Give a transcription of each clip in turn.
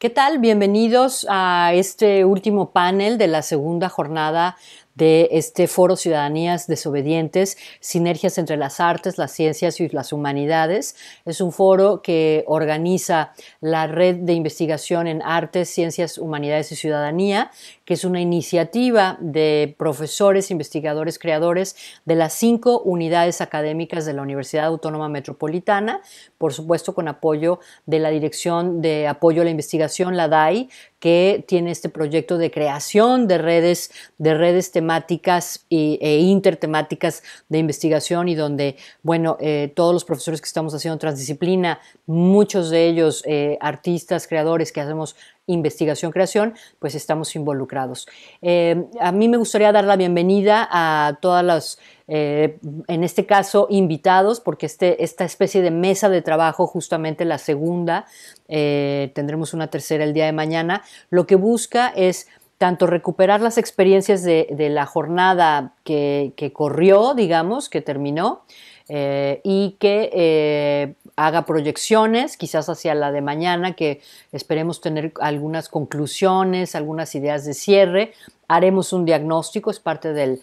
¿Qué tal? Bienvenidos a este último panel de la segunda jornada de este foro Ciudadanías Desobedientes, Sinergias entre las Artes, las Ciencias y las Humanidades. Es un foro que organiza la Red de Investigación en Artes, Ciencias, Humanidades y Ciudadanía, que es una iniciativa de profesores, investigadores, creadores de las cinco unidades académicas de la Universidad Autónoma Metropolitana, por supuesto con apoyo de la Dirección de Apoyo a la Investigación, la DAI, que tiene este proyecto de creación de redes, de redes temáticas temáticas e intertemáticas de investigación y donde, bueno, eh, todos los profesores que estamos haciendo transdisciplina, muchos de ellos eh, artistas, creadores que hacemos investigación, creación, pues estamos involucrados. Eh, a mí me gustaría dar la bienvenida a todas las, en este caso, invitados, porque este, esta especie de mesa de trabajo, justamente la segunda, tendremos una tercera el día de mañana, lo que busca es tanto recuperar las experiencias de, la jornada que, corrió, digamos, que terminó, eh, y que eh, haga proyecciones, quizás hacia la de mañana, que esperemos tener algunas conclusiones, algunas ideas de cierre, haremos un diagnóstico, es parte del,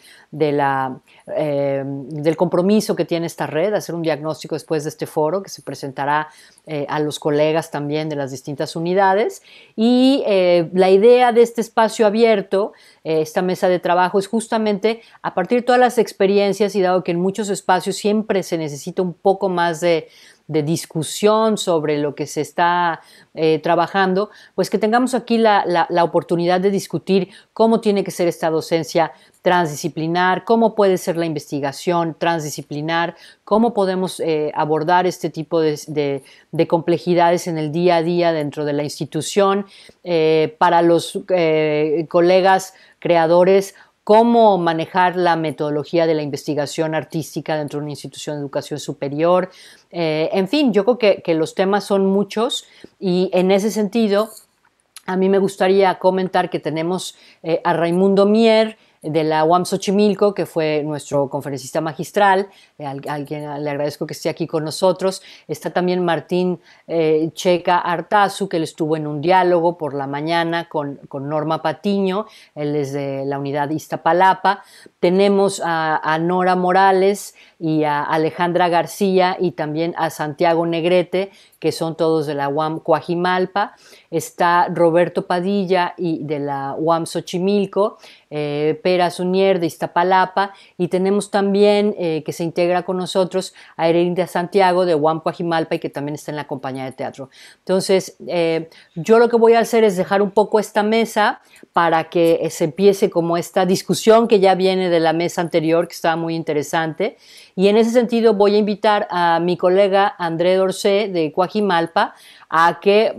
eh, del compromiso que tiene esta red, hacer un diagnóstico después de este foro que se presentará eh, a los colegas también de las distintas unidades. Y eh, la idea de este espacio abierto, esta mesa de trabajo, es justamente a partir de todas las experiencias y dado que en muchos espacios siempre se necesita un poco más de de discusión sobre lo que se está eh, trabajando, pues que tengamos aquí la, oportunidad de discutir cómo tiene que ser esta docencia transdisciplinar, cómo puede ser la investigación transdisciplinar, cómo podemos eh, abordar este tipo de, complejidades en el día a día dentro de la institución, eh, para los colegas creadores, cómo manejar la metodología de la investigación artística dentro de una institución de educación superior, eh, en fin, yo creo que, los temas son muchos y en ese sentido a mí me gustaría comentar que tenemos eh, a Raimundo Mier de la UAM Xochimilco, que fue nuestro conferencista magistral, eh, alguien le agradezco que esté aquí con nosotros. Está también Martín eh, Checa Artazu, que él estuvo en un diálogo por la mañana con, Norma Patiño, él es de la unidad Iztapalapa. Tenemos a, Nora Morales y a Alejandra García y también a Santiago Negrete, que son todos de la UAM Coajimalpa. Está Roberto Padilla y de la UAM Xochimilco, eh, Pera Zunier de Iztapalapa y tenemos también que se integra con nosotros a de Santiago de Juan y que también está en la compañía de teatro. Entonces, eh, yo lo que voy a hacer es dejar un poco esta mesa para que se empiece como esta discusión que ya viene de la mesa anterior, que estaba muy interesante. Y en ese sentido voy a invitar a mi colega André Dorcé de Cuajimalpa a que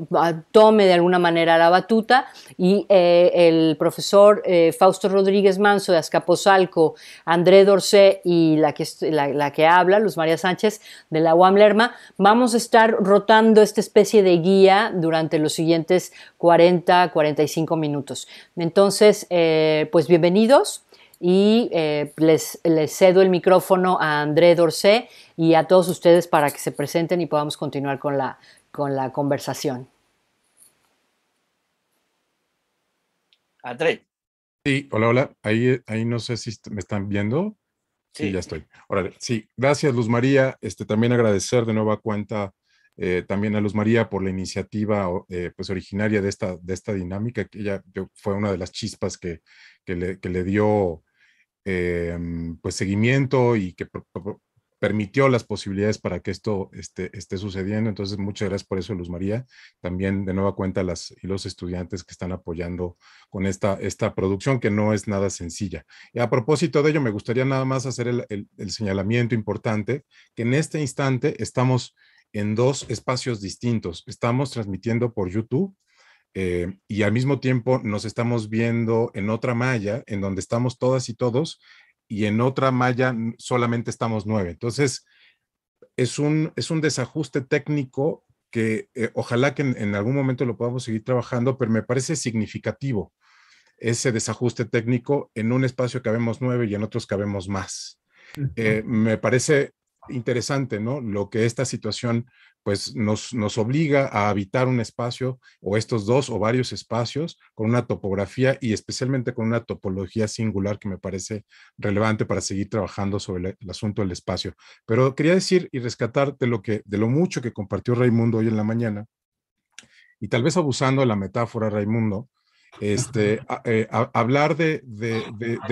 tome de alguna manera la batuta y eh, el profesor eh, Fausto Rodríguez Manso de Azcapotzalco, André Dorcé y la que, la, que habla, Luz María Sánchez de la UAM Lerma, vamos a estar rotando esta especie de guía durante los siguientes 40, 45 minutos. Entonces, eh, pues bienvenidos y les, cedo el micrófono a André Dorcé y a todos ustedes para que se presenten y podamos continuar con la, con la conversación. André. Sí, hola, hola. Ahí, ahí no sé si me están viendo. Sí, ya estoy. sí, gracias Luz María. Este, también agradecer de nueva cuenta eh, también a Luz María por la iniciativa eh, pues originaria de esta, de esta dinámica, que ella fue una de las chispas que, le, dio em, pues seguimiento y que permitió las posibilidades para que esto esté, esté sucediendo. Entonces, muchas gracias por eso, Luz María. También de nueva cuenta las y los estudiantes que están apoyando con esta, esta producción que no es nada sencilla. Y a propósito de ello, me gustaría nada más hacer el, señalamiento importante que en este instante estamos en dos espacios distintos. Estamos transmitiendo por YouTube eh, y al mismo tiempo nos estamos viendo en otra malla en donde estamos todas y todos y en otra malla solamente estamos nueve. Entonces, es un, es un desajuste técnico que eh, ojalá que en, algún momento lo podamos seguir trabajando, pero me parece significativo ese desajuste técnico en un espacio que vemos nueve y en otros que vemos más. Eh, me parece interesante, ¿no? Lo que esta situación pues nos, nos obliga a habitar un espacio o estos dos o varios espacios con una topografía y especialmente con una topología singular que me parece relevante para seguir trabajando sobre el, asunto del espacio. Pero quería decir y rescatar lo, que, de lo mucho que compartió Raimundo hoy en la mañana, y tal vez abusando de la metáfora Raimundo, este, eh, hablar de,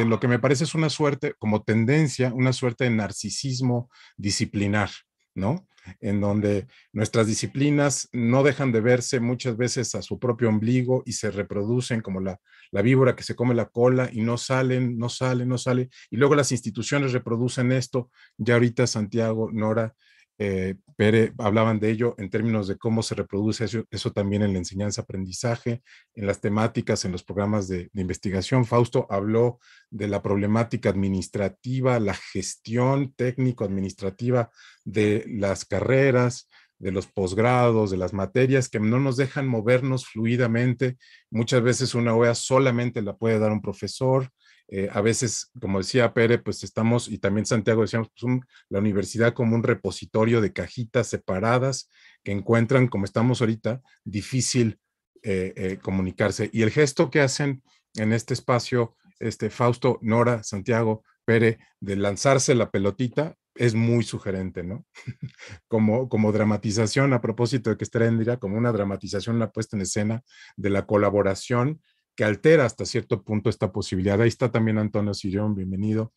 lo que me parece es una suerte, como tendencia, una suerte de narcisismo disciplinar, ¿no? En donde nuestras disciplinas no dejan de verse muchas veces a su propio ombligo y se reproducen como la, la víbora que se come la cola y no salen, no salen, no salen. Y luego las instituciones reproducen esto. Ya ahorita Santiago, Nora, eh, Pere, hablaban de ello en términos de cómo se reproduce eso, también en la enseñanza, aprendizaje, en las temáticas, en los programas de, de, investigación. Fausto habló de la problemática administrativa, la gestión técnico-administrativa de las carreras, de los posgrados, de las materias que no nos dejan movernos fluidamente. Muchas veces una OEA solamente la puede dar un profesor eh, a veces, como decía Pérez, pues estamos, y también Santiago decíamos, pues la universidad como un repositorio de cajitas separadas que encuentran, como estamos ahorita, difícil eh, eh, comunicarse. Y el gesto que hacen en este espacio, este Fausto, Nora, Santiago, Pérez, de lanzarse la pelotita, es muy sugerente, ¿no? como, dramatización, a propósito de que esté como una dramatización, la puesta en escena de la colaboración que altera hasta cierto punto esta posibilidad. Ahí está también Antonio sillón bienvenido.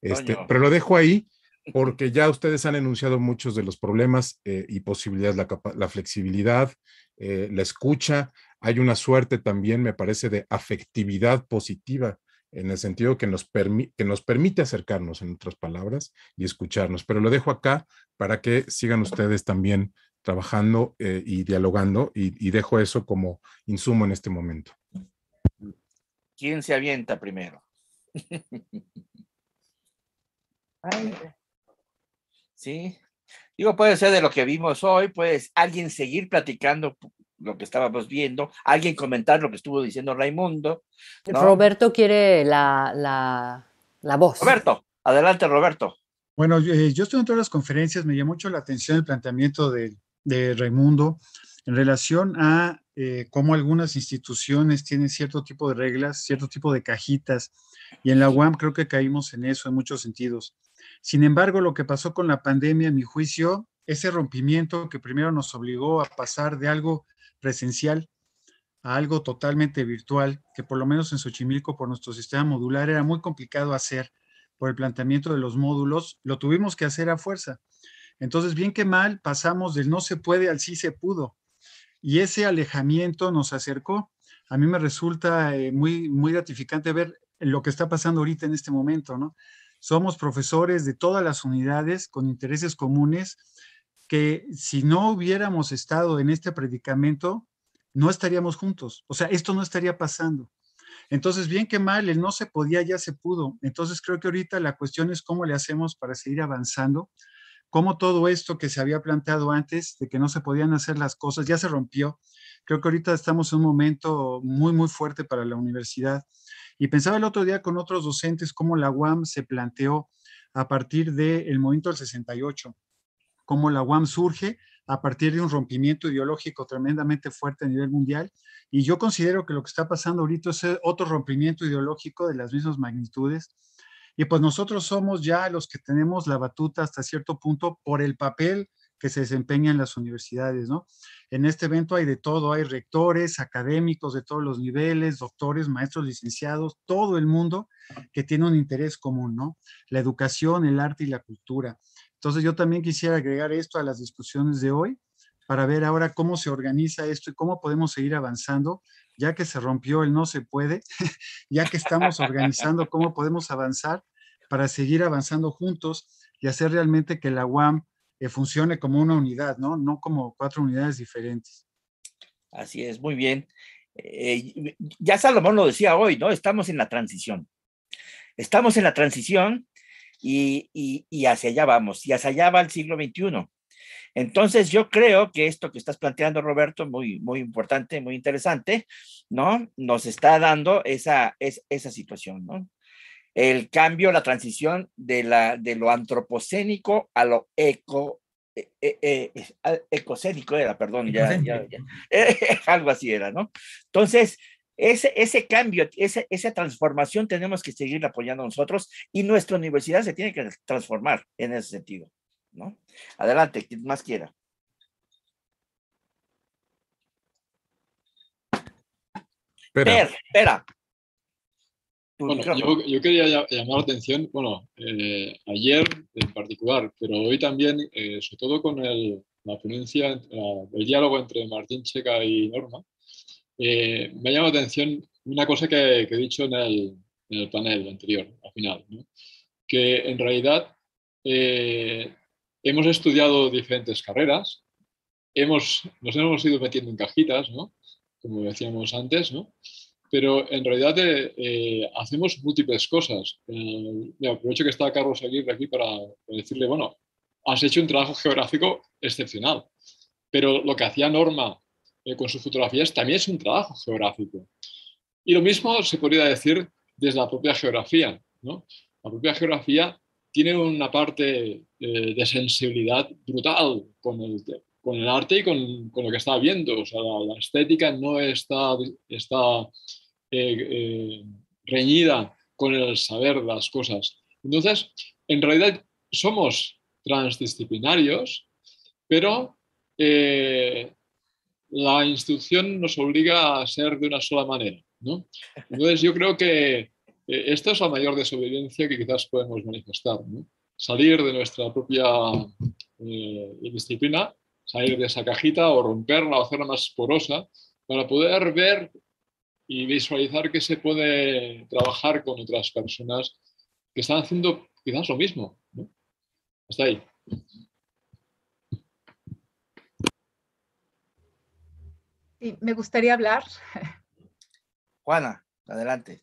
Este, pero lo dejo ahí porque ya ustedes han enunciado muchos de los problemas eh, y posibilidades, la, flexibilidad, eh, la escucha. Hay una suerte también, me parece, de afectividad positiva, en el sentido que nos, que nos permite acercarnos, en otras palabras, y escucharnos. Pero lo dejo acá para que sigan ustedes también trabajando eh, y dialogando y dejo eso como insumo en este momento. ¿Quién se avienta primero? Sí. Digo, puede ser de lo que vimos hoy, pues alguien seguir platicando lo que estábamos viendo, alguien comentar lo que estuvo diciendo Raimundo. Roberto quiere la, voz. Roberto, adelante Roberto. Bueno, eh, yo, estoy en todas las conferencias, me llamó mucho la atención el planteamiento de, de Raimundo en relación a eh, cómo algunas instituciones tienen cierto tipo de reglas, cierto tipo de cajitas, y en la UAM creo que caímos en eso en muchos sentidos. Sin embargo, lo que pasó con la pandemia, a mi juicio, ese rompimiento que primero nos obligó a pasar de algo presencial a algo totalmente virtual, que por lo menos en Xochimilco, por nuestro sistema modular, era muy complicado hacer por el planteamiento de los módulos, lo tuvimos que hacer a fuerza. Entonces, bien que mal, pasamos del no se puede al sí se pudo y ese alejamiento nos acercó. A mí me resulta eh, muy, muy gratificante ver lo que está pasando ahorita en este momento, ¿no? Somos profesores de todas las unidades con intereses comunes que si no hubiéramos estado en este predicamento, no estaríamos juntos. O sea, esto no estaría pasando. Entonces, bien que mal, el no se podía, ya se pudo. Entonces, creo que ahorita la cuestión es cómo le hacemos para seguir avanzando cómo todo esto que se había planteado antes, de que no se podían hacer las cosas, ya se rompió. Creo que ahorita estamos en un momento muy, muy fuerte para la universidad. Y pensaba el otro día con otros docentes cómo la UAM se planteó a partir del momento del 68, cómo la UAM surge a partir de un rompimiento ideológico tremendamente fuerte a nivel mundial. Y yo considero que lo que está pasando ahorita es otro rompimiento ideológico de las mismas magnitudes y pues nosotros somos ya los que tenemos la batuta hasta cierto punto por el papel que se desempeña en las universidades, ¿no? En este evento hay de todo, hay rectores, académicos de todos los niveles, doctores, maestros, licenciados, todo el mundo que tiene un interés común, ¿no? La educación, el arte y la cultura. Entonces yo también quisiera agregar esto a las discusiones de hoy para ver ahora cómo se organiza esto y cómo podemos seguir avanzando ya que se rompió el no se puede, ya que estamos organizando cómo podemos avanzar para seguir avanzando juntos y hacer realmente que la UAM eh, funcione como una unidad, ¿no? No como cuatro unidades diferentes. Así es, muy bien. Eh, ya Salomón lo decía hoy, ¿no? Estamos en la transición. Estamos en la transición y, y hacia allá vamos, y hacia allá va el siglo XXI. Entonces, yo creo que esto que estás planteando, Roberto, muy, muy importante, muy interesante, ¿no? Nos está dando esa, situación, ¿no? El cambio, la transición de, la, lo antropocénico a lo eco, eh, eh, eh, ecocénico era, perdón, algo así era, ¿no? Entonces, ese, cambio, esa, esa transformación tenemos que seguir apoyando nosotros y nuestra universidad se tiene que transformar en ese sentido. ¿no? Adelante, quien más quiera. Espera, espera. yo, quería llamar la atención, bueno, eh, ayer en particular, pero hoy también, eh, sobre todo con la ponencia, el diálogo entre Martín Checa y Norma, eh, me ha llamado la atención una cosa que, he dicho en el, panel anterior, al final, que en realidad hemos estudiado diferentes carreras, hemos, nos hemos ido metiendo en cajitas, ¿no? como decíamos antes, ¿no? pero en realidad eh, eh, hacemos múltiples cosas. Eh, aprovecho que está Carlos Aguirre aquí para, decirle, bueno, has hecho un trabajo geográfico excepcional, pero lo que hacía Norma eh, con sus fotografías también es un trabajo geográfico. Y lo mismo se podría decir desde la propia geografía. ¿no? La propia geografía tiene una parte eh, de sensibilidad brutal con el, arte y con, lo que está viendo. O la, estética no está, eh, eh, reñida con el saber las cosas. Entonces, en realidad somos transdisciplinarios, pero la instrucción nos obliga a ser de una sola manera. ¿no? Entonces, yo creo que eh, esta es la mayor desobediencia que quizás podemos manifestar, salir de nuestra propia eh, disciplina, salir de esa cajita o romperla o hacerla más porosa para poder ver y visualizar que se puede trabajar con otras personas que están haciendo quizás lo mismo. Hasta ahí. me gustaría hablar. Juana, adelante.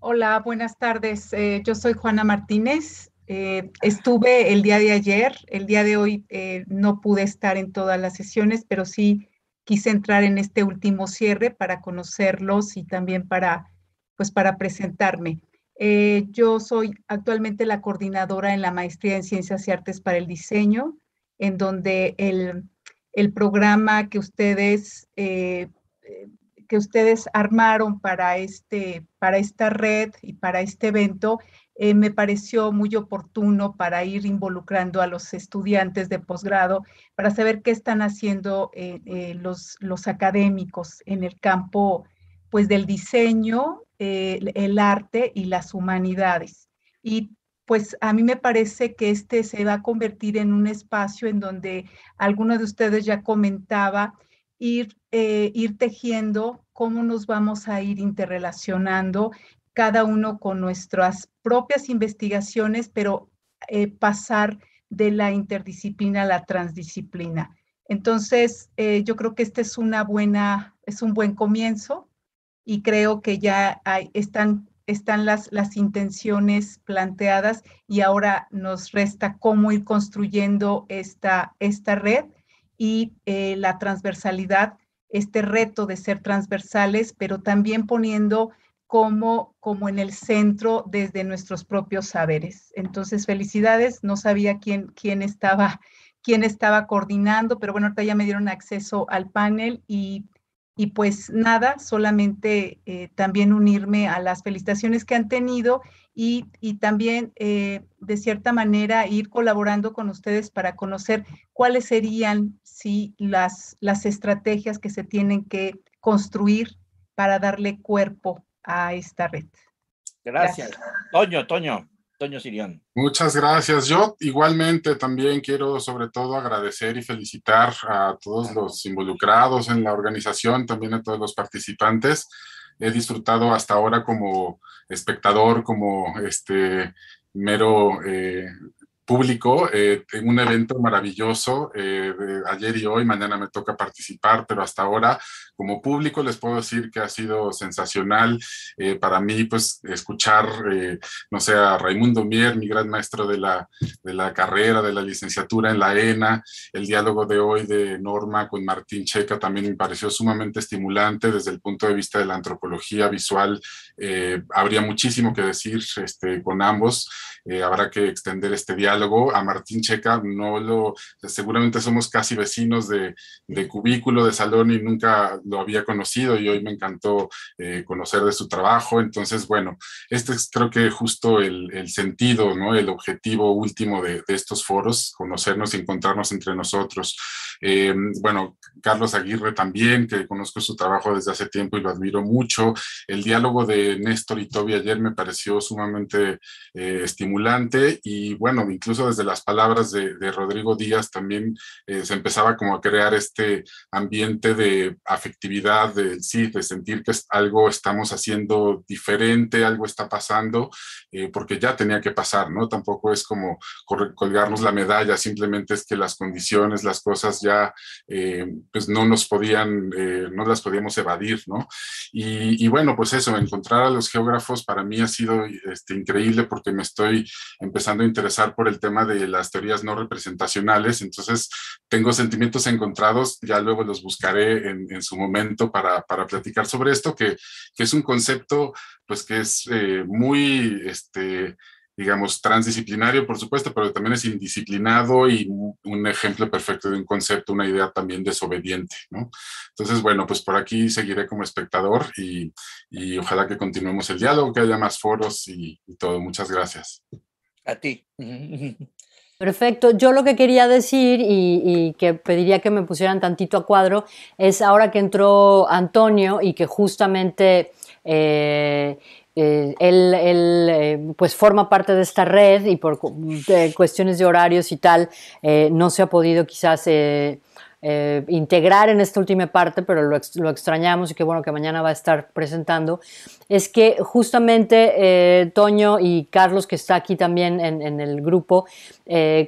Hola, buenas tardes. Eh, yo soy Juana Martínez. Eh, estuve el día de ayer, el día de hoy eh, no pude estar en todas las sesiones, pero sí quise entrar en este último cierre para conocerlos y también para, pues, para presentarme. yo soy actualmente la coordinadora en la maestría en Ciencias y Artes para el Diseño, en donde el, el programa que ustedes que ustedes armaron para, este, para esta red y para este evento eh, me pareció muy oportuno para ir involucrando a los estudiantes de posgrado para saber qué están haciendo eh, eh, los, los académicos en el campo pues, del diseño, el arte y las humanidades. Y pues a mí me parece que este se va a convertir en un espacio en donde alguno de ustedes ya comentaba ir, eh, ir tejiendo cómo nos vamos a ir interrelacionando, cada uno con nuestras propias investigaciones, pero eh, pasar de la interdisciplina a la transdisciplina. Entonces, eh, yo creo que este es una buena, es un buen comienzo y creo que ya hay, están, están las, las intenciones planteadas y ahora nos resta cómo ir construyendo esta, esta red y eh, la transversalidad, este reto de ser transversales, pero también poniendo como, como en el centro desde nuestros propios saberes. Entonces, felicidades, no sabía quién, quién, estaba, quién estaba coordinando, pero bueno, ahorita ya me dieron acceso al panel y y pues nada, solamente eh, también unirme a las felicitaciones que han tenido y, también eh, de cierta manera ir colaborando con ustedes para conocer cuáles serían sí, las, las estrategias que se tienen que construir para darle cuerpo a esta red. Gracias. Toño, Toño. Toño Muchas gracias. Yo igualmente también quiero sobre todo agradecer y felicitar a todos los involucrados en la organización, también a todos los participantes. He disfrutado hasta ahora como espectador, como este mero eh, público, eh, un evento maravilloso. Eh, ayer y hoy, mañana me toca participar, pero hasta ahora, como público, les puedo decir que ha sido sensacional eh, para mí, pues, escuchar, eh, no sé, a Raimundo Mier, mi gran maestro de la, de la carrera, de la licenciatura en la ENA, el diálogo de hoy de Norma con Martín Checa también me pareció sumamente estimulante desde el punto de vista de la antropología visual. habría muchísimo que decir este, con ambos. Eh, habrá que extender este diálogo. A Martín Checa no lo, seguramente somos casi vecinos de, cubículo, de salón y nunca lo había conocido y hoy me encantó eh, conocer de su trabajo. Entonces, bueno, este es creo que justo el, sentido, ¿no? El objetivo último de, estos foros, conocernos y encontrarnos entre nosotros. Eh, bueno, Carlos Aguirre también, que conozco su trabajo desde hace tiempo y lo admiro mucho. El diálogo de Néstor y Toby ayer me pareció sumamente estimulante y bueno, incluso desde las palabras de, Rodrigo Díaz también eh, se empezaba como a crear este ambiente de afectividad, sí, de sentir que algo estamos haciendo diferente, algo está pasando, eh, porque ya tenía que pasar, ¿no? Tampoco es como colgarnos la medalla, simplemente es que las condiciones, las cosas ya eh, pues no nos podían, no las podíamos evadir, ¿no? Y, bueno, pues eso, encontrar a los geógrafos para mí ha sido este, increíble porque me estoy empezando a interesar por el tema de las teorías no representacionales, entonces tengo sentimientos encontrados, ya luego los buscaré en, su momento para, para, platicar sobre esto, que, que, es un concepto pues que es eh, muy... Este, digamos, transdisciplinario, por supuesto, pero también es indisciplinado y un ejemplo perfecto de un concepto, una idea también desobediente, ¿no? Entonces, bueno, pues por aquí seguiré como espectador y, ojalá que continuemos el diálogo, que haya más foros y, todo. Muchas gracias. A ti. Perfecto. Yo lo que quería decir y, y, que pediría que me pusieran tantito a cuadro es ahora que entró Antonio y que justamente eh, eh, él, eh, pues forma parte de esta red y por cuestiones de horarios y tal no se ha podido quizás integrar en esta última parte, pero lo, extrañamos y qué bueno que mañana va a estar presentando, es que justamente Toño y Carlos, que está aquí también en, en el grupo,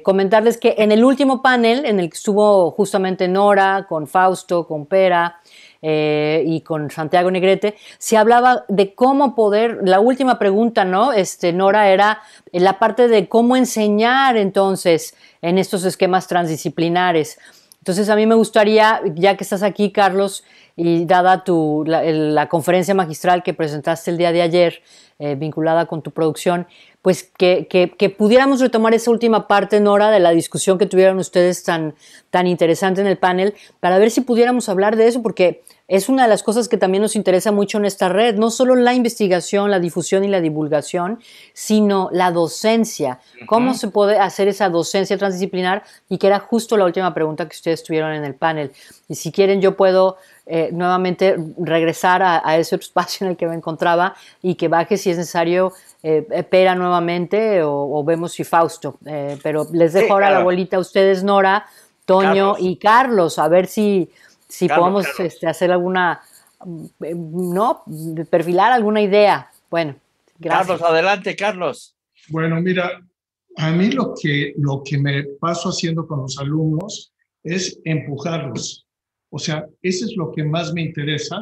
comentarles que en el último panel, en el que estuvo justamente Nora, con Fausto, con Pera, eh, y con Santiago Negrete, se hablaba de cómo poder, la última pregunta, ¿no? Este, Nora, era la parte de cómo enseñar entonces en estos esquemas transdisciplinares. Entonces a mí me gustaría, ya que estás aquí, Carlos, y dada tu, la, conferencia magistral que presentaste el día de ayer, eh, vinculada con tu producción, pues que, pudiéramos retomar esa última parte, Nora, de la discusión que tuvieron ustedes tan, tan interesante en el panel, para ver si pudiéramos hablar de eso, porque es una de las cosas que también nos interesa mucho en esta red, no solo la investigación, la difusión y la divulgación, sino la docencia. ¿Cómo se puede hacer esa docencia transdisciplinar? Y que era justo la última pregunta que ustedes tuvieron en el panel. Y si quieren, yo puedo eh, nuevamente regresar a, ese espacio en el que me encontraba y que baje si es necesario. Eh, eh, Pera nuevamente o, vemos si Fausto, pero les dejo ahora la bolita a ustedes, Nora, Toño y Carlos, a ver si, si podemos este, hacer alguna, mm, ¿no? Perfilar alguna idea. Bueno, gracias. Carlos, adelante, Carlos. Bueno, mira, a mí lo que, lo que me paso haciendo con los alumnos es empujarlos. O sea, eso es lo que más me interesa.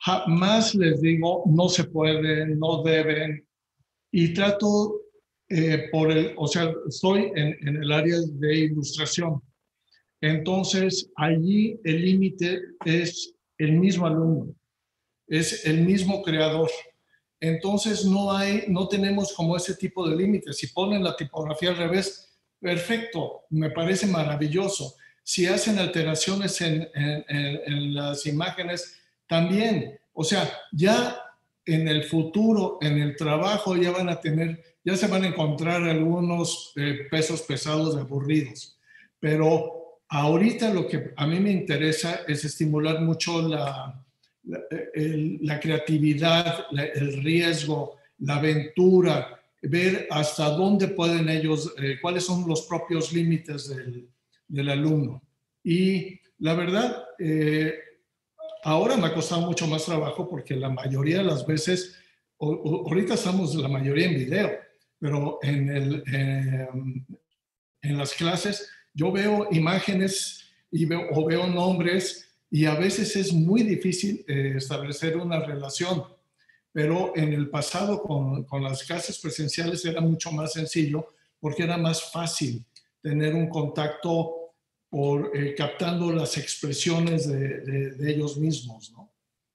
Jamás les digo, no se puede, no deben. Y trato eh, por el, o sea, estoy en, en el área de ilustración. Entonces, allí el límite es el mismo alumno, es el mismo creador. Entonces, no, hay, no tenemos como ese tipo de límites. Si ponen la tipografía al revés, perfecto, me parece maravilloso. Si hacen alteraciones en, las imágenes, también. O sea, ya en el futuro, en el trabajo, ya van a tener, ya se van a encontrar algunos eh, pesos pesados aburridos. Pero Ahorita lo que a mí me interesa es estimular mucho la, la, creatividad, el riesgo, la aventura, ver hasta dónde pueden ellos, eh, cuáles son los propios límites del, alumno. Y la verdad, eh, ahora me ha costado mucho más trabajo porque la mayoría de las veces, ahorita estamos la mayoría en video, pero en, el, eh, en las clases yo veo imágenes y veo, o veo nombres y a veces es muy difícil eh, establecer una relación, pero en el pasado con, con las clases presenciales era mucho más sencillo porque era más fácil tener un contacto por eh, captando las expresiones de, de, ellos mismos, ¿no?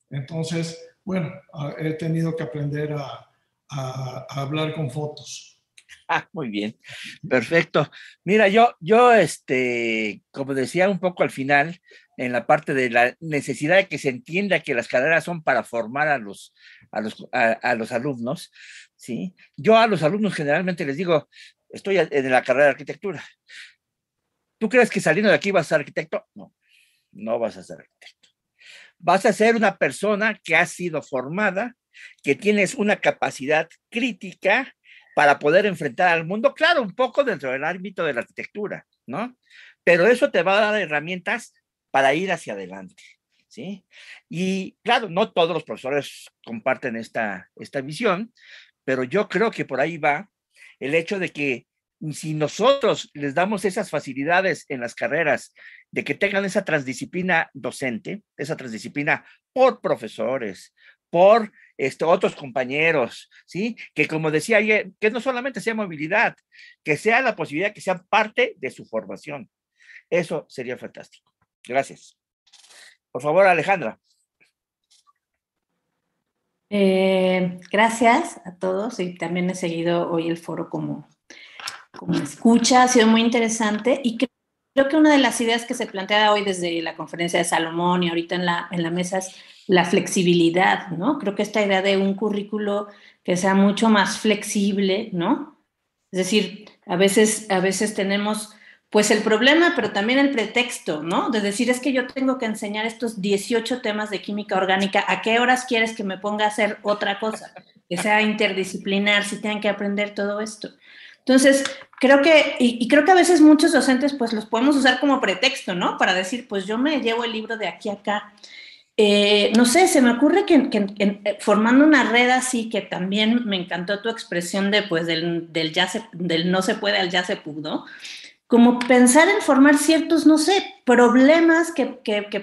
Entonces, bueno, ah, he tenido que aprender a, a hablar con fotos. muy bien, perfecto. Mira, yo, yo, este, como decía un poco al final, en la parte de la necesidad de que se entienda que las carreras son para formar a los, a los, alumnos, ¿sí? Yo a los alumnos generalmente les digo, estoy en la carrera de arquitectura. ¿Tú crees que saliendo de aquí vas a ser arquitecto? No, no vas a ser arquitecto. Vas a ser una persona que ha sido formada, que tienes una capacidad crítica, para poder enfrentar al mundo, claro, un poco dentro del ámbito de la arquitectura, ¿no? Pero eso te va a dar herramientas para ir hacia adelante, ¿sí? Y claro, no todos los profesores comparten esta, esta visión, pero yo creo que por ahí va el hecho de que si nosotros les damos esas facilidades en las carreras de que tengan esa transdisciplina docente, esa transdisciplina por profesores, por este, otros compañeros, ¿sí? Que como decía ayer, que no solamente sea movilidad, que sea la posibilidad que sea parte de su formación. Eso sería fantástico. Gracias. Por favor, Alejandra. Eh, gracias a todos y también he seguido hoy el foro como, como escucha, ha sido muy interesante y creo, que una de las ideas que se plantea hoy desde la conferencia de Salomón y ahorita en la, en la mesa es la flexibilidad, ¿no? Creo que esta idea de un currículo que sea mucho más flexible, ¿no? Es decir, a veces, a veces tenemos pues el problema, pero también el pretexto, ¿no? De decir, es que yo tengo que enseñar estos 18 temas de química orgánica, ¿a qué horas quieres que me ponga a hacer otra cosa? Que sea interdisciplinar, si tienen que aprender todo esto. Entonces, creo que, y, creo que a veces muchos docentes, pues los podemos usar como pretexto, ¿no? Para decir, pues yo me llevo el libro de aquí acá. Eh, no sé, se me ocurre que, eh, formando una red así, que también me encantó tu expresión de, pues, del, ya del no se puede al ya se pudo, como pensar en formar ciertos, no sé, problemas que,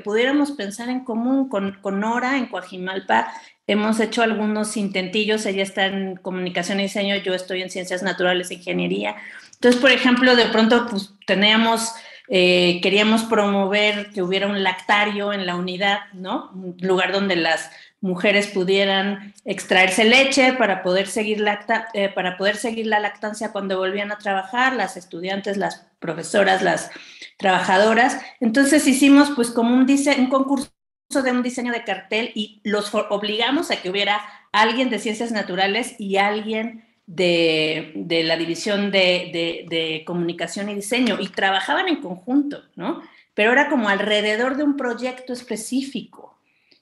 pudiéramos pensar en común con, con Nora, en Coajimalpa. Hemos hecho algunos intentillos, ella está en comunicación y diseño, yo estoy en ciencias naturales e ingeniería. Entonces, por ejemplo, de pronto pues, teníamos eh, queríamos promover que hubiera un lactario en la unidad, ¿no? Un lugar donde las mujeres pudieran extraerse leche para poder seguir, eh, para poder seguir la lactancia cuando volvían a trabajar, las estudiantes, las profesoras, las trabajadoras. Entonces hicimos pues como un, un concurso de un diseño de cartel y los obligamos a que hubiera alguien de ciencias naturales y alguien de, la división de, comunicación y diseño y trabajaban en conjunto, ¿no? Pero era como alrededor de un proyecto específico.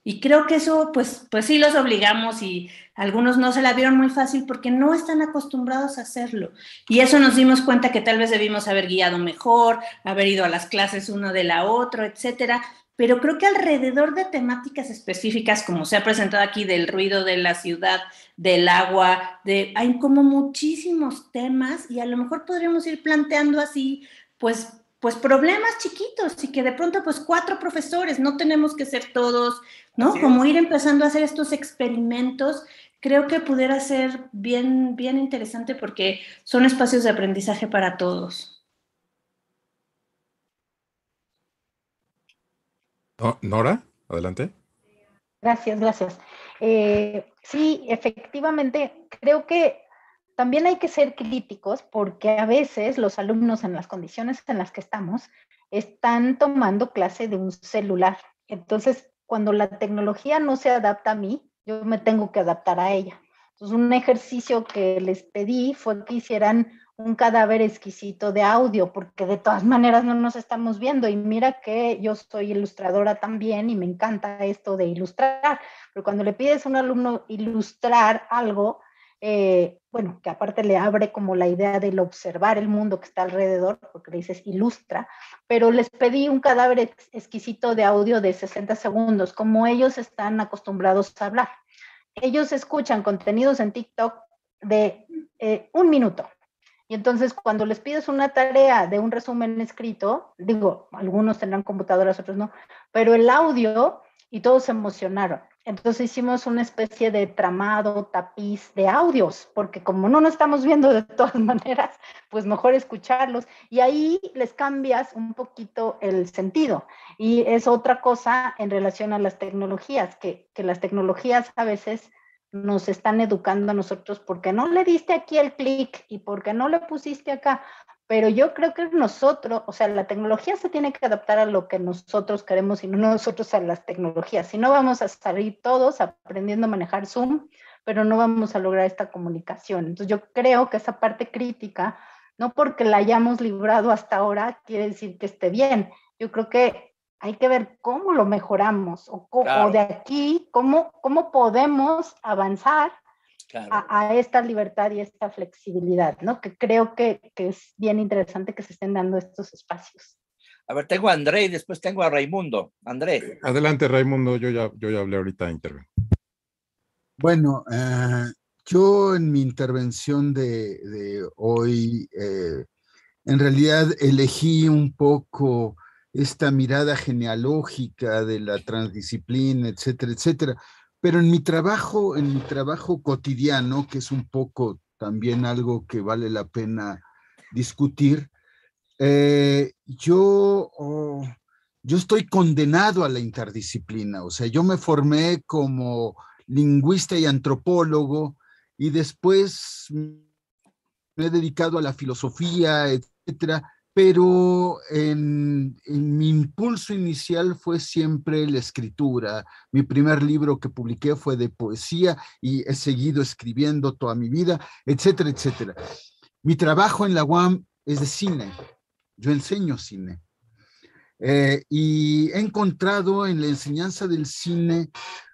Y creo que eso, pues, pues sí los obligamos y algunos no se la vieron muy fácil porque no están acostumbrados a hacerlo. Y eso nos dimos cuenta que tal vez debimos haber guiado mejor, haber ido a las clases uno de la otra, etcétera, pero creo que alrededor de temáticas específicas, como se ha presentado aquí, del ruido de la ciudad, del agua, de, hay como muchísimos temas y a lo mejor podríamos ir planteando así, pues, pues problemas chiquitos y que de pronto pues cuatro profesores, no tenemos que ser todos, ¿no? Como ir empezando a hacer estos experimentos creo que pudiera ser bien, bien interesante porque son espacios de aprendizaje para todos. Nora, adelante. Gracias, gracias. Eh, sí, efectivamente, creo que también hay que ser críticos porque a veces los alumnos en las condiciones en las que estamos están tomando clase de un celular. Entonces, cuando la tecnología no se adapta a mí, yo me tengo que adaptar a ella. Entonces, un ejercicio que les pedí fue que hicieran un cadáver exquisito de audio, porque de todas maneras no nos estamos viendo. Y mira que yo soy ilustradora también y me encanta esto de ilustrar, pero cuando le pides a un alumno ilustrar algo, eh, bueno, que aparte le abre como la idea del observar el mundo que está alrededor, porque le dices ilustra, pero les pedí un cadáver exquisito de audio de 60 segundos, como ellos están acostumbrados a hablar. Ellos escuchan contenidos en TikTok de eh, un minuto, y entonces cuando les pides una tarea de un resumen escrito, digo, algunos tendrán computadoras, otros no, pero el audio y todos se emocionaron. Entonces hicimos una especie de tramado, tapiz de audios, porque como no nos estamos viendo de todas maneras, pues mejor escucharlos. Y ahí les cambias un poquito el sentido. Y es otra cosa en relación a las tecnologías, que, que las tecnologías a veces nos están educando a nosotros porque no le diste aquí el clic y porque no le pusiste acá. Pero yo creo que nosotros, o sea, la tecnología se tiene que adaptar a lo que nosotros queremos y no nosotros a las tecnologías. Si no, vamos a salir todos aprendiendo a manejar Zoom, pero no vamos a lograr esta comunicación. Entonces yo creo que esa parte crítica, no porque la hayamos librado hasta ahora, quiere decir que esté bien. Yo creo que hay que ver cómo lo mejoramos o, de aquí, cómo, cómo podemos avanzar a, esta libertad y esta flexibilidad, ¿no? Que creo que, es bien interesante que se estén dando estos espacios. A ver, tengo a André y después tengo a Raimundo. André. Adelante, Raimundo, yo ya, yo ya hablé ahorita, de intervención. Bueno, eh, yo en mi intervención de, hoy, eh, en realidad elegí un poco esta mirada genealógica de la transdisciplina, etcétera, etcétera. Pero en mi trabajo, en mi trabajo cotidiano, que es un poco también algo que vale la pena discutir, eh, yo, oh, yo estoy condenado a la interdisciplina, o sea, yo me formé como lingüista y antropólogo y después me he dedicado a la filosofía, etcétera, pero en, mi impulso inicial fue siempre la escritura. Mi primer libro que publiqué fue de poesía y he seguido escribiendo toda mi vida, etcétera, etcétera. Mi trabajo en la UAM es de cine. Yo enseño cine. Eh, y he encontrado en la enseñanza del cine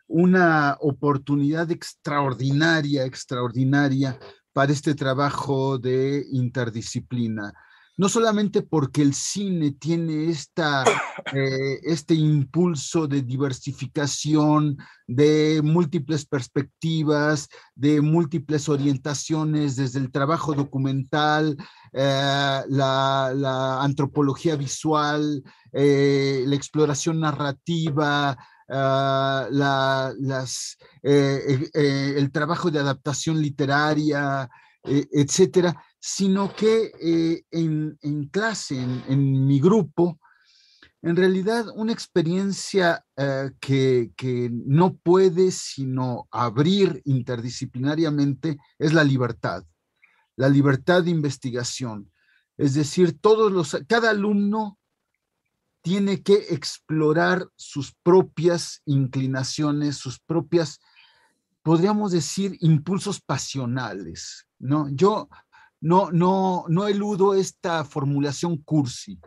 una oportunidad extraordinaria, extraordinaria para este trabajo de interdisciplina no solamente porque el cine tiene esta, eh, este impulso de diversificación, de múltiples perspectivas, de múltiples orientaciones, desde el trabajo documental, eh, la, antropología visual, eh, la exploración narrativa, las, el trabajo de adaptación literaria, etcétera, sino que eh, en, clase, en, mi grupo, en realidad una experiencia eh, que, que, no puede sino abrir interdisciplinariamente es la libertad, la libertad de investigación. Es decir, todos los, cada alumno tiene que explorar sus propias inclinaciones, sus propias, podríamos decir, impulsos pasionales. ¿no? Yo no, no, no eludo esta formulación cursi,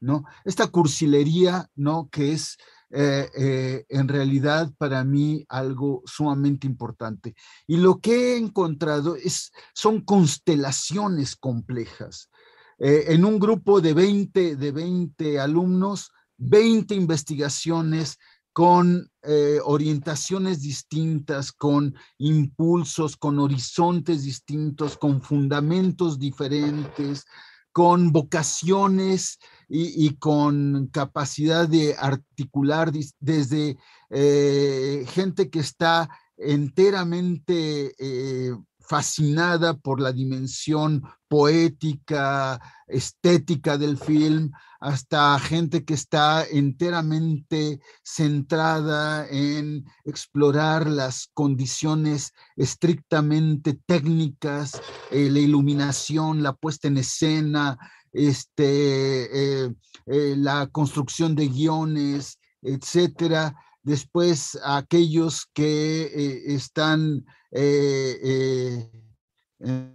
¿no? Esta cursilería, ¿no? Que es eh, eh, en realidad para mí algo sumamente importante. Y lo que he encontrado es, son constelaciones complejas. Eh, en un grupo de 20, de 20 alumnos, 20 investigaciones, con eh, orientaciones distintas, con impulsos, con horizontes distintos, con fundamentos diferentes, con vocaciones y, con capacidad de articular desde eh, gente que está enteramente eh, fascinada por la dimensión poética, estética del film, hasta gente que está enteramente centrada en explorar las condiciones estrictamente técnicas, eh, la iluminación, la puesta en escena, este, eh, eh, la construcción de guiones, etcétera después aquellos que eh, están eh, eh, em,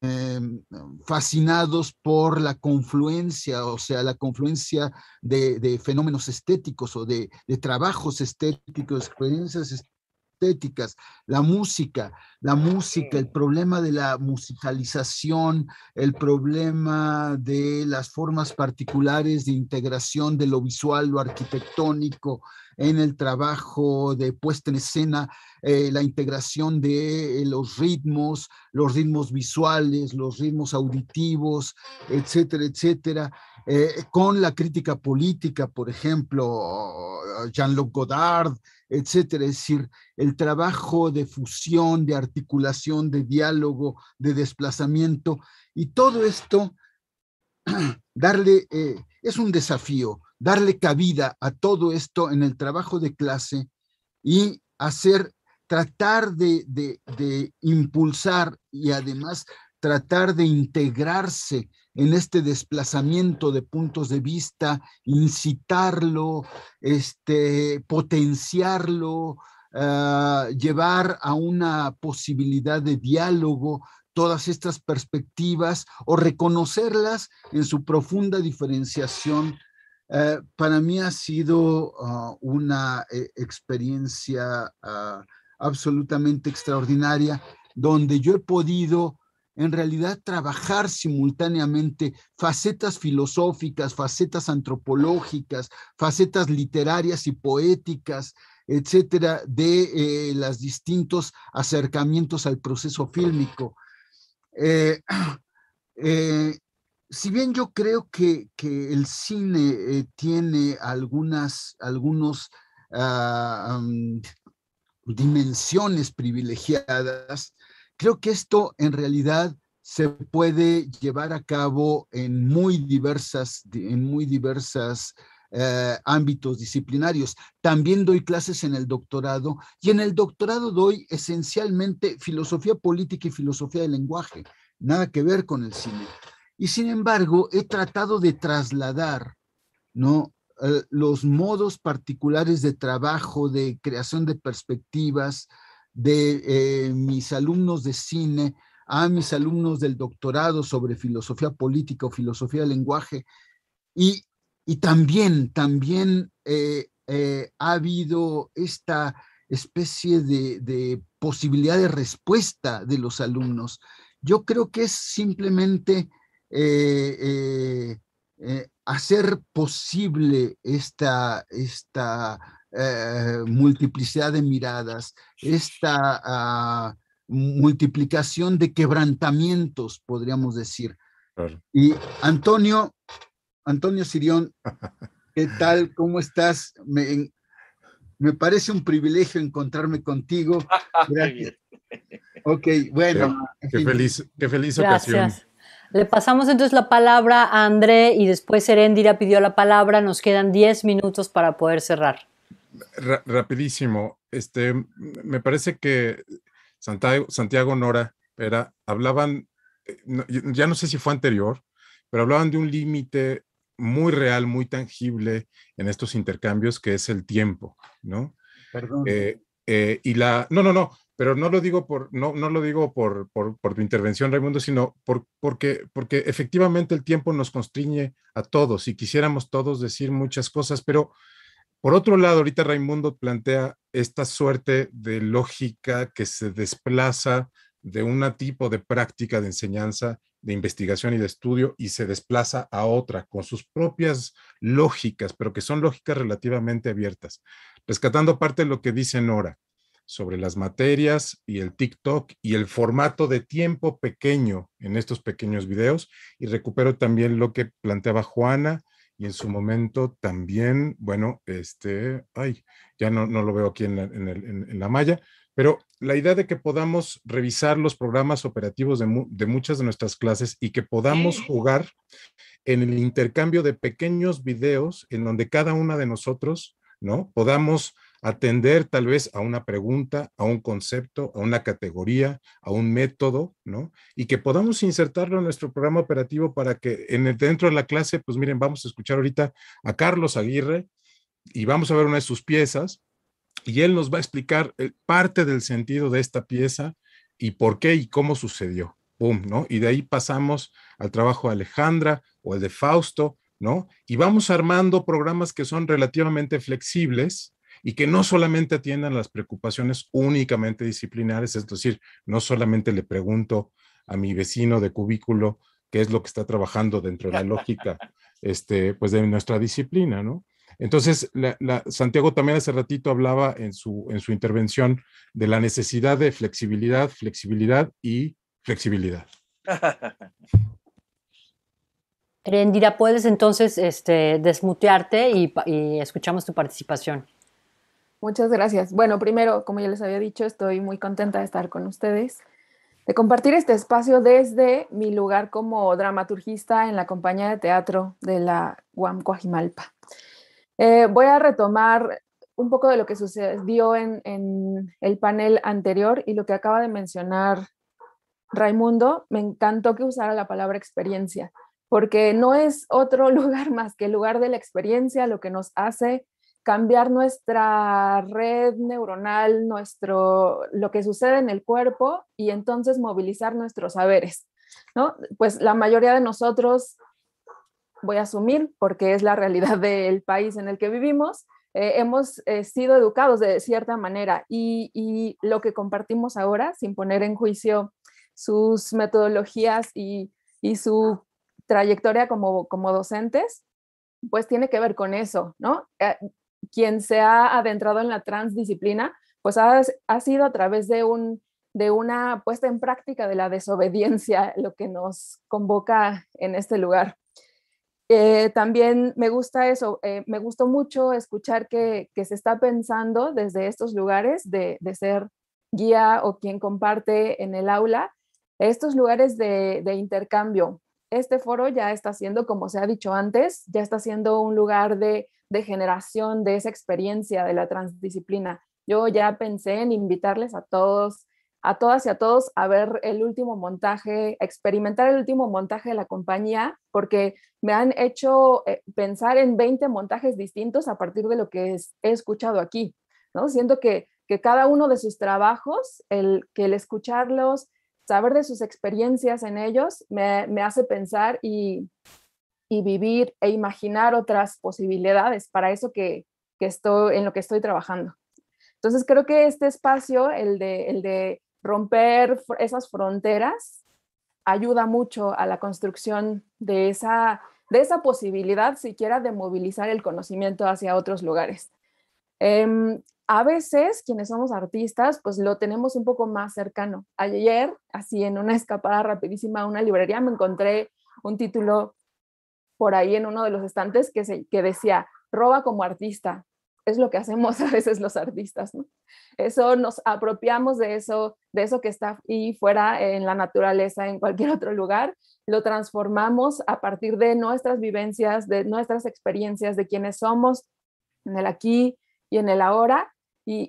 em, fascinados por la confluencia, o sea, la confluencia de, fenómenos estéticos o de, trabajos estéticos, experiencias estéticas estéticas, la música, la música, el problema de la musicalización, el problema de las formas particulares de integración de lo visual, lo arquitectónico, en el trabajo de puesta en escena, eh, la integración de eh, los ritmos, los ritmos visuales, los ritmos auditivos, etcétera, etcétera. Eh, con la crítica política, por ejemplo, Jean-Luc Godard, etcétera. Es decir, el trabajo de fusión, de articulación, de diálogo, de desplazamiento y todo esto, darle, es un desafío darle cabida a todo esto en el trabajo de clase y hacer, tratar de, impulsar y además tratar de integrarse en este desplazamiento de puntos de vista, incitarlo, este, potenciarlo, ah, llevar a una posibilidad de diálogo todas estas perspectivas o reconocerlas en su profunda diferenciación eh, para mí ha sido ah, una eh, experiencia ah, absolutamente extraordinaria, donde yo he podido en realidad trabajar simultáneamente facetas filosóficas, facetas antropológicas, facetas literarias y poéticas, etcétera, de eh, los distintos acercamientos al proceso fílmico. si bien yo creo que, el cine eh, tiene algunas, algunos ah, dimensiones privilegiadas, creo que esto en realidad se puede llevar a cabo en muy diversas, en muy diversas eh, ámbitos disciplinarios. También doy clases en el doctorado y en el doctorado doy esencialmente filosofía política y filosofía del lenguaje, nada que ver con el cine. Y sin embargo, he tratado de trasladar, ¿no? Eh, los modos particulares de trabajo, de creación de perspectivas de eh, mis alumnos de cine a mis alumnos del doctorado sobre filosofía política o filosofía del lenguaje. Y, también, también eh, ha habido esta especie de posibilidad de respuesta de los alumnos. Yo creo que es simplemente eh, eh, hacer posible esta, esta eh, multiplicidad de miradas, esta ah, multiplicación de quebrantamientos, podríamos decir. Y Antonio, Antonio Sirión, ¿qué tal? ¿Cómo estás? Me, parece un privilegio encontrarme contigo. Gracias. ok, bueno. Qué, feliz, qué feliz ocasión. Le pasamos entonces la palabra a André y después Serendira pidió la palabra. Nos quedan 10 minutos para poder cerrar. rapidísimo. Este, me parece que Santiago, Santiago Nora era, hablaban, eh, ya no sé si fue anterior, pero hablaban de un límite muy real, muy tangible en estos intercambios que es el tiempo, ¿no? Perdón. Eh, eh, y la, no, no, no, pero no lo digo por, no, no lo digo por, tu intervención, Raimundo, sino porque, porque efectivamente el tiempo nos constriñe a todos y quisiéramos todos decir muchas cosas, pero por otro lado, ahorita Raimundo plantea esta suerte de lógica que se desplaza de un tipo de práctica de enseñanza, de investigación y de estudio y se desplaza a otra con sus propias lógicas, pero que son lógicas relativamente abiertas. Rescatando parte de lo que dice Nora, sobre las materias y el TikTok y el formato de tiempo pequeño en estos pequeños videos. Y recupero también lo que planteaba Juana y en su momento también, bueno, este, ay, ya no, lo veo aquí en la, malla, pero la idea de que podamos revisar los programas operativos de, de, muchas de nuestras clases y que podamos jugar en el intercambio de pequeños videos en donde cada una de nosotros, ¿no? Podamos atender tal vez a una pregunta, a un concepto, a una categoría, a un método, ¿no? Y que podamos insertarlo en nuestro programa operativo para que en el, dentro de la clase, pues miren, vamos a escuchar ahorita a Carlos Aguirre y vamos a ver una de sus piezas y él nos va a explicar eh, parte del sentido de esta pieza y por qué y cómo sucedió. ¡Pum! ¿no? Y de ahí pasamos al trabajo de Alejandra o el de Fausto, ¿no? Y vamos armando programas que son relativamente flexibles, y que no solamente atiendan las preocupaciones únicamente disciplinares, es decir, no solamente le pregunto a mi vecino de cubículo qué es lo que está trabajando dentro de la lógica este, pues de nuestra disciplina, ¿no? Entonces, Santiago también hace ratito hablaba en su, en su intervención de la necesidad de flexibilidad, flexibilidad y flexibilidad. rendira puedes entonces este, desmutearte y escuchamos tu participación. Muchas gracias. Bueno, primero, como ya les había dicho, estoy muy contenta de estar con ustedes, de compartir este espacio desde mi lugar como dramaturgista en la compañía de teatro de la UAM eh, voy a retomar un poco de lo que sucedió en, en el panel anterior y lo que acaba de mencionar Raimundo. Me encantó que usara la palabra experiencia, porque no es otro lugar más que el lugar de la experiencia, lo que nos hace cambiar nuestra red neuronal, nuestro, lo que sucede en el cuerpo y entonces movilizar nuestros saberes, ¿no? Pues la mayoría de nosotros, voy a asumir, porque es la realidad del país en el que vivimos, eh, hemos eh, sido educados de cierta manera y, y lo que compartimos ahora, sin poner en juicio sus metodologías y, y su trayectoria como, como docentes, pues tiene que ver con eso, ¿no? Eh, quien se ha adentrado en la transdisciplina, pues ha, sido a través de, un, de una puesta en práctica de la desobediencia lo que nos convoca en este lugar. Eh, también me gusta eso, eh, me gustó mucho escuchar que, se está pensando desde estos lugares de, ser guía o quien comparte en el aula, estos lugares de intercambio, este foro ya está siendo, como se ha dicho antes, ya está siendo un lugar de, generación de esa experiencia de la transdisciplina. Yo ya pensé en invitarles a todos, a todas y a todos a ver el último montaje, experimentar el último montaje de la compañía, porque me han hecho eh, pensar en 20 montajes distintos a partir de lo que he escuchado aquí, ¿no? Siento que, cada uno de sus trabajos, el, que el escucharlos, saber de sus experiencias en ellos me, hace pensar y, vivir e imaginar otras posibilidades para eso que, estoy, en lo que estoy trabajando. Entonces creo que este espacio, el de, romper esas fronteras, ayuda mucho a la construcción de esa posibilidad siquiera de movilizar el conocimiento hacia otros lugares. Em, a veces quienes somos artistas, pues lo tenemos un poco más cercano. Ayer, así en una escapada rapidísima a una librería, me encontré un título por ahí en uno de los estantes que, se, que decía, roba como artista. Es lo que hacemos a veces los artistas, ¿no? Eso nos apropiamos de eso, de eso que está ahí fuera en la naturaleza, en cualquier otro lugar, lo transformamos a partir de nuestras vivencias, de nuestras experiencias, de quienes somos en el aquí, y en el ahora y,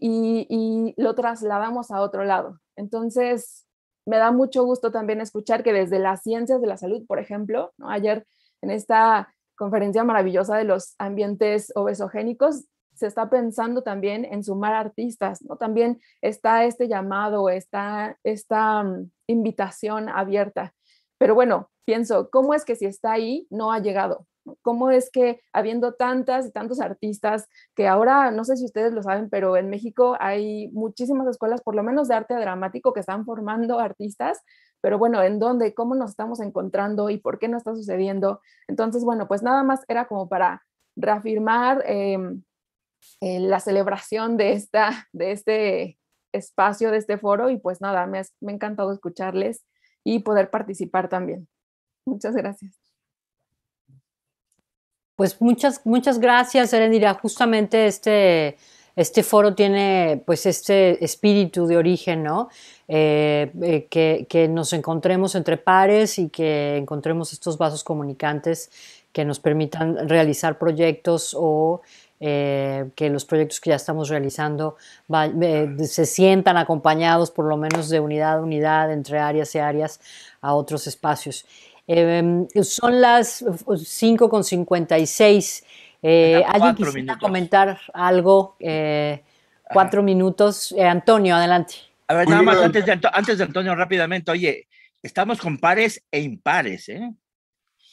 lo trasladamos a otro lado. Entonces, me da mucho gusto también escuchar que desde las ciencias de la salud, por ejemplo, ¿no? ayer en esta conferencia maravillosa de los ambientes obesogénicos, se está pensando también en sumar artistas, ¿no? También está este llamado, está esta mm, invitación abierta. Pero bueno, pienso, ¿cómo es que si está ahí no ha llegado? cómo es que habiendo tantas y tantos artistas, que ahora no sé si ustedes lo saben, pero en México hay muchísimas escuelas, por lo menos de arte dramático, que están formando artistas, pero bueno, ¿en dónde? ¿Cómo nos estamos encontrando y por qué no está sucediendo? Entonces, bueno, pues nada más era como para reafirmar em, eh, la celebración de, esta, de este espacio, de este foro y pues nada, me ha encantado escucharles y poder participar también. Muchas gracias. Pues muchas, muchas gracias, Erendira. Justamente este, este, foro tiene pues este espíritu de origen, ¿no? Eh, eh, que, nos encontremos entre pares y que encontremos estos vasos comunicantes que nos permitan realizar proyectos o eh, que los proyectos que ya estamos realizando se sientan acompañados por lo menos de unidad a unidad entre áreas y áreas a otros espacios. Em, son las 5.56. Uh, eh, ¿Alguien quisiera comentar algo? Eh, cuatro minutos. Eh, Antonio, adelante. A ver, nada más antes de, Antonio, rápidamente. Oye, estamos con pares e impares, ¿eh?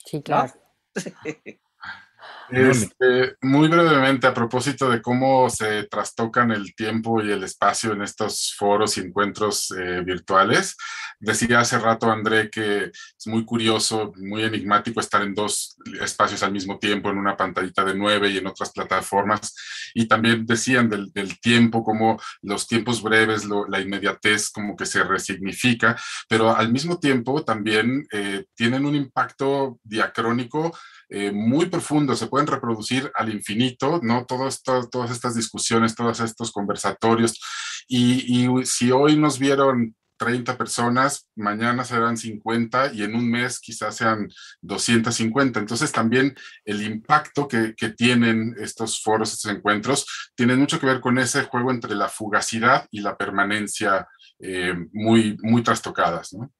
Sí, claro. Este, muy brevemente, a propósito de cómo se trastocan el tiempo y el espacio en estos foros y encuentros eh, virtuales, decía hace rato André que es muy curioso, muy enigmático estar en dos espacios al mismo tiempo, en una pantallita de nueve y en otras plataformas. Y también decían del, tiempo, como los tiempos breves, la inmediatez, como que se resignifica, pero al mismo tiempo también eh, tienen un impacto diacrónico eh, muy profundo. Se puede pueden reproducir al infinito, ¿no? todas estas discusiones, todos estos conversatorios. Y, si hoy nos vieron 30 personas, mañana serán 50 y en un mes quizás sean 250. Entonces también el impacto que, tienen estos foros, estos encuentros, tiene mucho que ver con ese juego entre la fugacidad y la permanencia eh, muy, muy trastocadas. ¿no?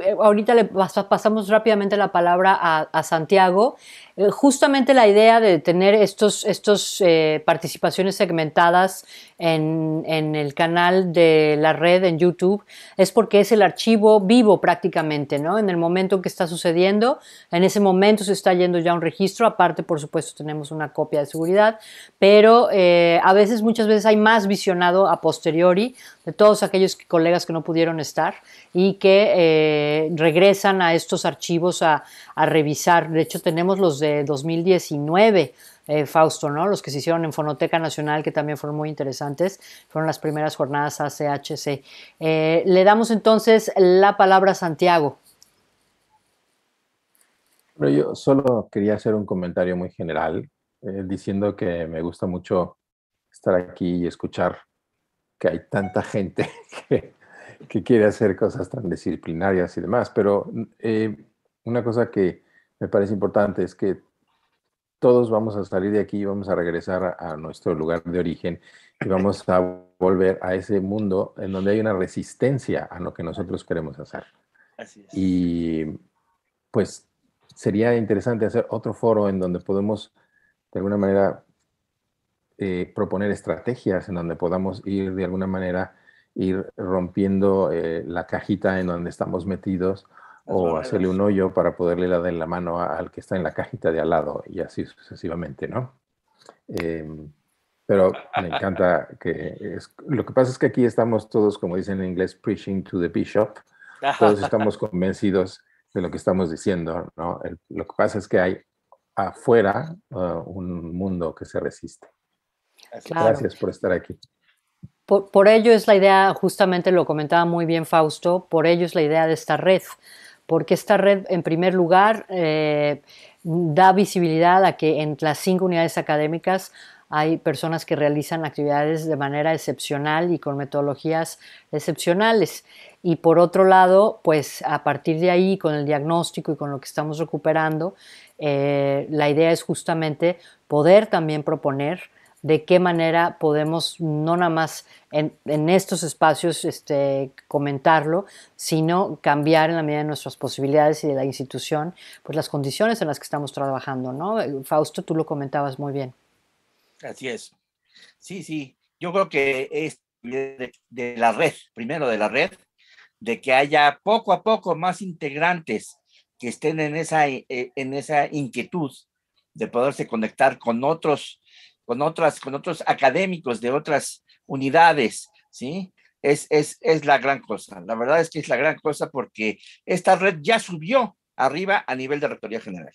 Eh, ahorita le pasamos rápidamente la palabra a, Santiago. Eh, justamente la idea de tener estas eh, participaciones segmentadas en, el canal de la red, en YouTube, es porque es el archivo vivo prácticamente, ¿no? En el momento que está sucediendo, en ese momento se está yendo ya un registro, aparte por supuesto tenemos una copia de seguridad, pero eh, a veces, muchas veces hay más visionado a posteriori de todos aquellos colegas que no pudieron estar y que eh, regresan a estos archivos a, a revisar. De hecho, tenemos los de 2019 eh, Fausto, ¿no? Los que se hicieron en Fonoteca Nacional, que también fueron muy interesantes, fueron las primeras jornadas ACHC. Eh, le damos entonces la palabra a Santiago. Pero yo solo quería hacer un comentario muy general, eh, diciendo que me gusta mucho estar aquí y escuchar que hay tanta gente que quiere hacer cosas tan disciplinarias y demás, pero una cosa que me parece importante es que todos vamos a salir de aquí y vamos a regresar a, nuestro lugar de origen y vamos a volver a ese mundo en donde hay una resistencia a lo que nosotros queremos hacer. Así es. Y pues sería interesante hacer otro foro en donde podemos de alguna manera eh, proponer estrategias en donde podamos ir de alguna manera ir rompiendo eh, la cajita en donde estamos metidos o hacerle un hoyo para poderle dar en la mano al que está en la cajita de al lado y así sucesivamente, ¿no? Em, pero me encanta que es, lo que pasa es que aquí estamos todos, como dicen en inglés, preaching to the bishop, todos estamos convencidos de lo que estamos diciendo, ¿no? lo que pasa es que hay afuera uh, un mundo que se resiste. Gracias por estar aquí. Por, por, ello es la idea, justamente lo comentaba muy bien Fausto, por ello es la idea de esta red, porque esta red, en primer lugar, eh, da visibilidad a que en las cinco unidades académicas hay personas que realizan actividades de manera excepcional y con metodologías excepcionales. Y por otro lado, pues a partir de ahí, con el diagnóstico y con lo que estamos recuperando, eh, la idea es justamente poder también proponer de qué manera podemos no nada más en, estos espacios este, comentarlo, sino cambiar en la medida de nuestras posibilidades y de la institución, pues las condiciones en las que estamos trabajando, ¿no? Fausto, tú lo comentabas muy bien. Así es. Sí, sí. Yo creo que es de, de la red, primero de la red, de que haya poco a poco más integrantes que estén en esa, eh, en esa inquietud de poderse conectar con otros con, otras, con otros académicos de otras unidades, ¿sí? Es, es, es la gran cosa. La verdad es que es la gran cosa porque esta red ya subió arriba a nivel de Rectoría General,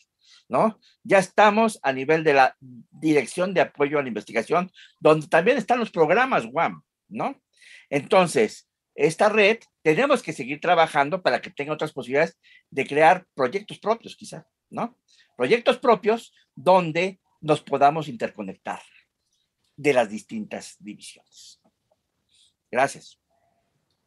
¿no? Ya estamos a nivel de la Dirección de Apoyo a la Investigación, donde también están los programas WAM, ¿no? Entonces, esta red tenemos que seguir trabajando para que tenga otras posibilidades de crear proyectos propios, quizá, ¿no? Proyectos propios donde nos podamos interconectar de las distintas divisiones. Gracias.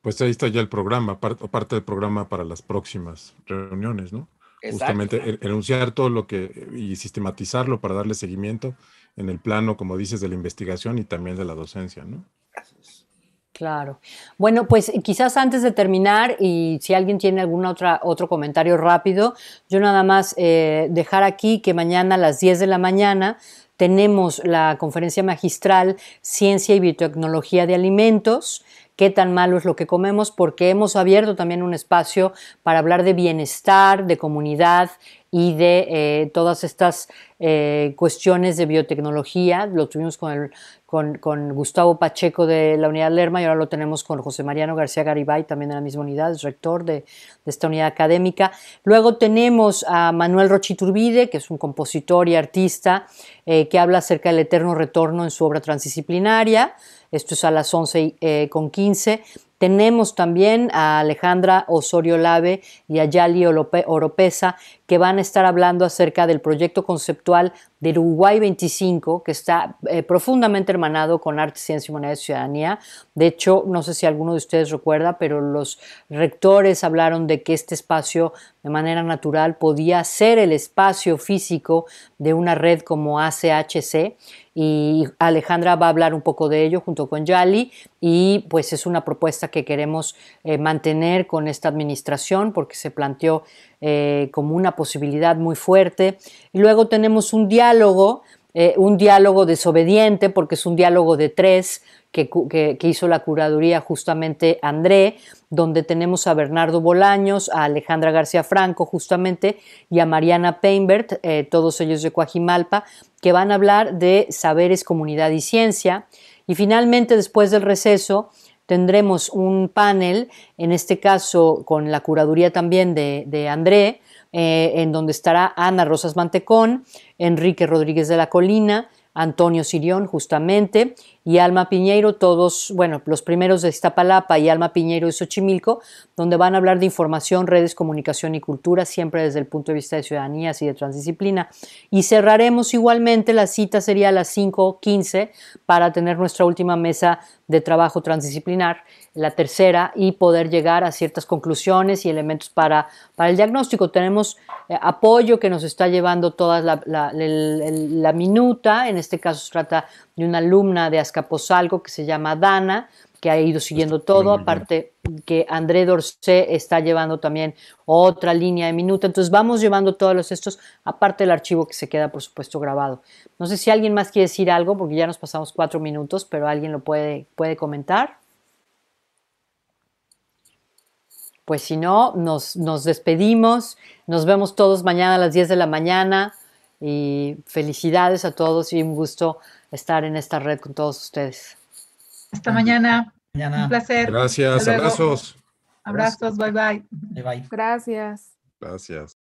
Pues ahí está ya el programa, parte, del programa para las próximas reuniones, ¿no? Justamente enunciar todo lo que y sistematizarlo para darle seguimiento en el plano, como dices, de la investigación y también de la docencia, ¿no? Claro. Bueno, pues eh, quizás antes de terminar y si alguien tiene algún otra, otro comentario rápido, yo nada más eh, dejar aquí que mañana a las 10 de la mañana tenemos la conferencia magistral Ciencia y Biotecnología de Alimentos qué tan malo es lo que comemos, porque hemos abierto también un espacio para hablar de bienestar, de comunidad y de eh, todas estas cuestiones de biotecnología. Lo tuvimos con el con, Gustavo Pacheco de la unidad Lerma y ahora lo tenemos con José Mariano García Garibay, también de la misma unidad, es rector de, esta unidad académica. Luego tenemos a Manuel Rochiturbide, que es un compositor y artista eh, que habla acerca del eterno retorno en su obra transdisciplinaria. Esto es a las 11 eh, con 15. Tenemos también a Alejandra Osorio Lave y a Yali Oropesa, que van a estar hablando acerca del proyecto conceptual del Uruguay 25, que está eh, profundamente hermanado con Arte, Ciencia, y Humanidad y Ciudadanía. De hecho, no sé si alguno de ustedes recuerda, pero los rectores hablaron de que este espacio de manera natural podía ser el espacio físico de una red como ACHC y Alejandra va a hablar un poco de ello junto con Yali y pues es una propuesta que queremos eh, mantener con esta administración porque se planteó eh, como una posibilidad muy fuerte. Y luego tenemos un diálogo, eh, un diálogo desobediente, porque es un diálogo de tres que, hizo la curaduría justamente André, donde tenemos a Bernardo Bolaños, a Alejandra García Franco justamente y a Mariana Peinbert, eh, todos ellos de Coajimalpa, que van a hablar de saberes, comunidad y ciencia. Y finalmente, después del receso, tendremos un panel, en este caso con la curaduría también de, André, eh, en donde estará Ana Rosas Mantecón, Enrique Rodríguez de la Colina, Antonio Sirión, justamente, y Alma Piñeiro, todos, bueno, los primeros de Iztapalapa y Alma Piñeiro de Xochimilco, donde van a hablar de información, redes, comunicación y cultura, siempre desde el punto de vista de ciudadanías y de transdisciplina. Y cerraremos igualmente, la cita sería a las 5.15 para tener nuestra última mesa de trabajo transdisciplinar, la tercera, y poder llegar a ciertas conclusiones y elementos para, para el diagnóstico. Tenemos eh, apoyo que nos está llevando toda la, la minuta, en este caso se trata de una alumna de Azcapotzalco que se llama Dana, que ha ido siguiendo todo, aparte que André Dorcé está llevando también otra línea de minuto, entonces vamos llevando todos estos, aparte del archivo que se queda, por supuesto, grabado. No sé si alguien más quiere decir algo, porque ya nos pasamos cuatro minutos, pero alguien lo puede, puede comentar. Pues si no, nos, nos despedimos, nos vemos todos mañana a las 10 de la mañana y felicidades a todos y un gusto estar en esta red con todos ustedes. Hasta mañana. Un placer. Gracias. Abrazos. Abrazos. Bye bye. Bye bye. Gracias. Gracias.